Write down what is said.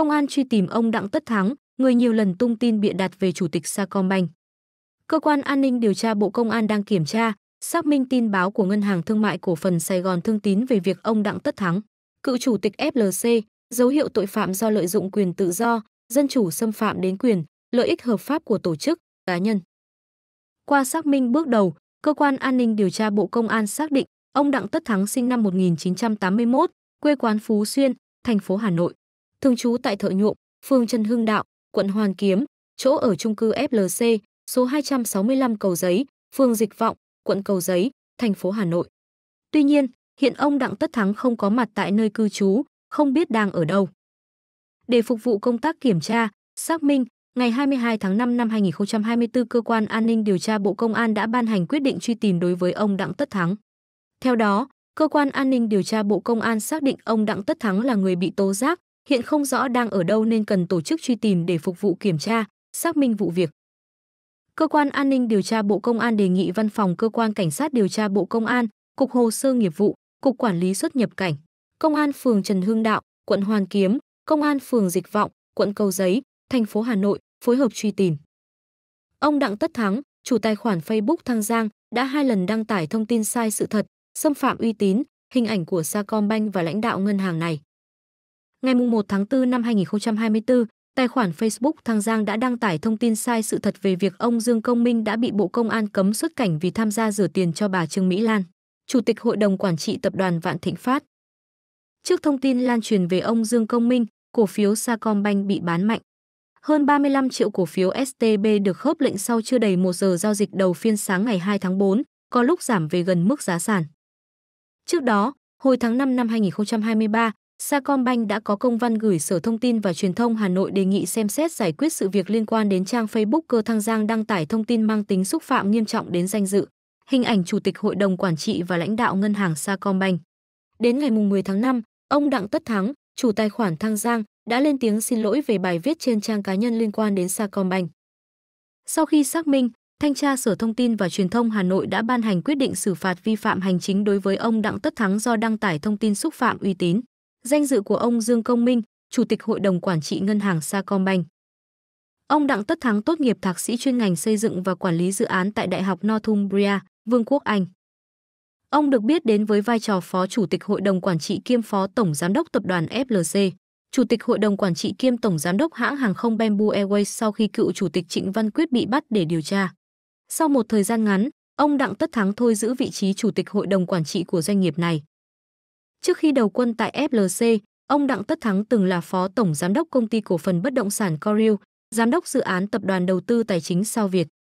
công an truy tìm ông Đặng Tất Thắng, người nhiều lần tung tin bịa đặt về chủ tịch Sacombank. Cơ quan an ninh điều tra Bộ Công an đang kiểm tra, xác minh tin báo của Ngân hàng Thương mại Cổ phần Sài Gòn Thương Tín về việc ông Đặng Tất Thắng, cựu chủ tịch FLC, dấu hiệu tội phạm do lợi dụng quyền tự do, dân chủ xâm phạm đến quyền, lợi ích hợp pháp của tổ chức, cá nhân. Qua xác minh bước đầu, cơ quan an ninh điều tra Bộ Công an xác định ông Đặng Tất Thắng sinh năm 1981, quê quán Phú Xuyên, thành phố Hà Nội thường trú tại Thợ Nhuộm, phường Trần Hưng Đạo, quận Hoàn Kiếm, chỗ ở trung cư FLC, số 265 Cầu Giấy, phường Dịch Vọng, quận Cầu Giấy, thành phố Hà Nội. Tuy nhiên, hiện ông Đặng Tất Thắng không có mặt tại nơi cư trú, không biết đang ở đâu. Để phục vụ công tác kiểm tra, xác minh, ngày 22 tháng 5 năm 2024, cơ quan an ninh điều tra Bộ Công an đã ban hành quyết định truy tìm đối với ông Đặng Tất Thắng. Theo đó, cơ quan an ninh điều tra Bộ Công an xác định ông Đặng Tất Thắng là người bị tố giác, hiện không rõ đang ở đâu nên cần tổ chức truy tìm để phục vụ kiểm tra, xác minh vụ việc. Cơ quan An ninh điều tra Bộ Công an đề nghị Văn phòng Cơ quan Cảnh sát điều tra Bộ Công an, Cục Hồ sơ Nghiệp vụ, Cục Quản lý xuất nhập cảnh, Công an phường Trần Hưng Đạo, quận Hoàn Kiếm, Công an phường Dịch Vọng, quận Cầu Giấy, thành phố Hà Nội phối hợp truy tìm. Ông Đặng Tất Thắng, chủ tài khoản Facebook Thăng Giang, đã hai lần đăng tải thông tin sai sự thật, xâm phạm uy tín, hình ảnh của Sacombank và lãnh đạo ngân hàng này. Ngày 1 tháng 4 năm 2024, tài khoản Facebook Thăng Giang đã đăng tải thông tin sai sự thật về việc ông Dương Công Minh đã bị Bộ Công an cấm xuất cảnh vì tham gia rửa tiền cho bà Trương Mỹ Lan, Chủ tịch Hội đồng Quản trị Tập đoàn Vạn Thịnh Phát. Trước thông tin lan truyền về ông Dương Công Minh, cổ phiếu Sacombank bị bán mạnh. Hơn 35 triệu cổ phiếu STB được khớp lệnh sau chưa đầy một giờ giao dịch đầu phiên sáng ngày 2 tháng 4, có lúc giảm về gần mức giá sàn. Trước đó, hồi tháng 5 năm 2023, Sacombank đã có công văn gửi Sở Thông tin và Truyền thông Hà Nội đề nghị xem xét giải quyết sự việc liên quan đến trang Facebook Cơ Thăng Giang đăng tải thông tin mang tính xúc phạm nghiêm trọng đến danh dự, hình ảnh Chủ tịch Hội đồng Quản trị và lãnh đạo ngân hàng Sacombank. Đến ngày 10 tháng 5, ông Đặng Tất Thắng, chủ tài khoản Thăng Giang, đã lên tiếng xin lỗi về bài viết trên trang cá nhân liên quan đến Sacombank. Sau khi xác minh, Thanh tra Sở Thông tin và Truyền thông Hà Nội đã ban hành quyết định xử phạt vi phạm hành chính đối với ông Đặng Tất Thắng do đăng tải thông tin xúc phạm uy tín danh dự của ông Dương Công Minh, Chủ tịch Hội đồng Quản trị Ngân hàng Sacombank. Ông Đặng Tất Thắng tốt nghiệp thạc sĩ chuyên ngành xây dựng và quản lý dự án tại Đại học Northumbria, Vương quốc Anh. Ông được biết đến với vai trò Phó Chủ tịch Hội đồng Quản trị kiêm Phó Tổng Giám đốc Tập đoàn FLC, Chủ tịch Hội đồng Quản trị kiêm Tổng Giám đốc hãng hàng không Bamboo Airways sau khi cựu Chủ tịch Trịnh Văn Quyết bị bắt để điều tra. Sau một thời gian ngắn, ông Đặng Tất Thắng thôi giữ vị trí Chủ tịch Hội đồng Quản trị của doanh nghiệp này. Trước khi đầu quân tại FLC, ông Đặng Tất Thắng từng là phó tổng giám đốc công ty cổ phần bất động sản Coril, giám đốc dự án tập đoàn đầu tư tài chính Sao Việt.